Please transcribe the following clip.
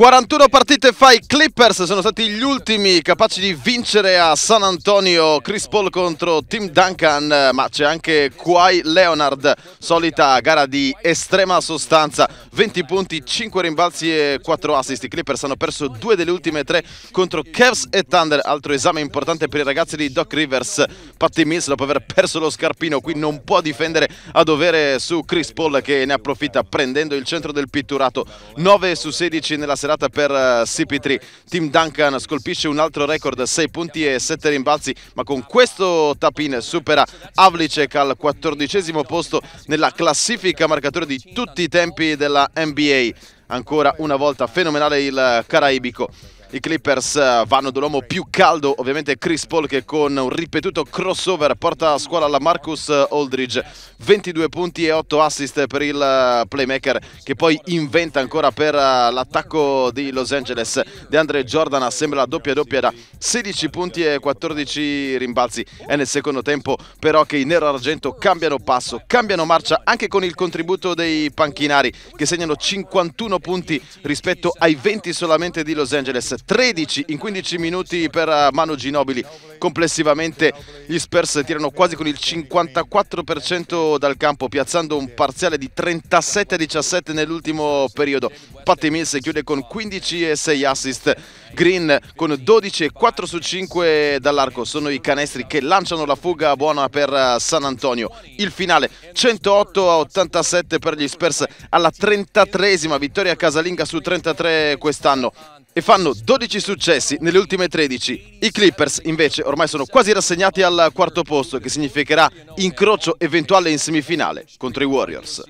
41 partite fa i Clippers sono stati gli ultimi capaci di vincere a San Antonio Chris Paul contro Tim Duncan ma c'è anche Kawhi Leonard solita gara di estrema sostanza 20 punti 5 rimbalzi e 4 assist i Clippers hanno perso due delle ultime tre contro Cavs e Thunder altro esame importante per i ragazzi di Doc Rivers Patty Mills dopo aver perso lo scarpino qui non può difendere a dovere su Chris Paul che ne approfitta prendendo il centro del pitturato 9 su 16 nella serata serata per eh, CP3. Tim Duncan scolpisce un altro record, 6 punti e 7 rimbalzi, ma con questo tap-in supera Avlicek al quattordicesimo posto nella classifica marcatore di tutti i tempi della NBA. Ancora una volta fenomenale il eh, caraibico. I Clippers eh, vanno dell'uomo più caldo, ovviamente Chris Paul che con un ripetuto crossover porta a scuola la Marcus Aldridge. 22 punti e 8 assist per il eh, playmaker che poi inventa ancora per eh, l'attacco di Los Angeles. DeAndre Jordan assembla doppia doppia da 16 punti e 14 rimbalzi. È nel secondo tempo però che i nero-argento cambiano passo, cambiano marcia anche con il contributo dei panchinari che segnano 51 punti rispetto ai 20 solamente di Los Angeles. 13 in 15 minuti per eh, Manu Ginobili. Complessivamente gli Spurs tirano quasi con il 54% dal campo, piazzando un parziale di 37-17 nell'ultimo periodo. Patty Mills chiude con 15 e 6 assist. Green con 12 e 4 su 5 dall'arco. Sono i canestri che lanciano la fuga buona per eh, San Antonio. Il finale 108 a 87 per gli Spurs alla 33esima vittoria casalinga su 33 quest'anno e fanno 12 successi nelle ultime 13. I Clippers invece ormai sono quasi rassegnati al quarto posto che significherà incrocio eventuale in semifinale contro i Warriors.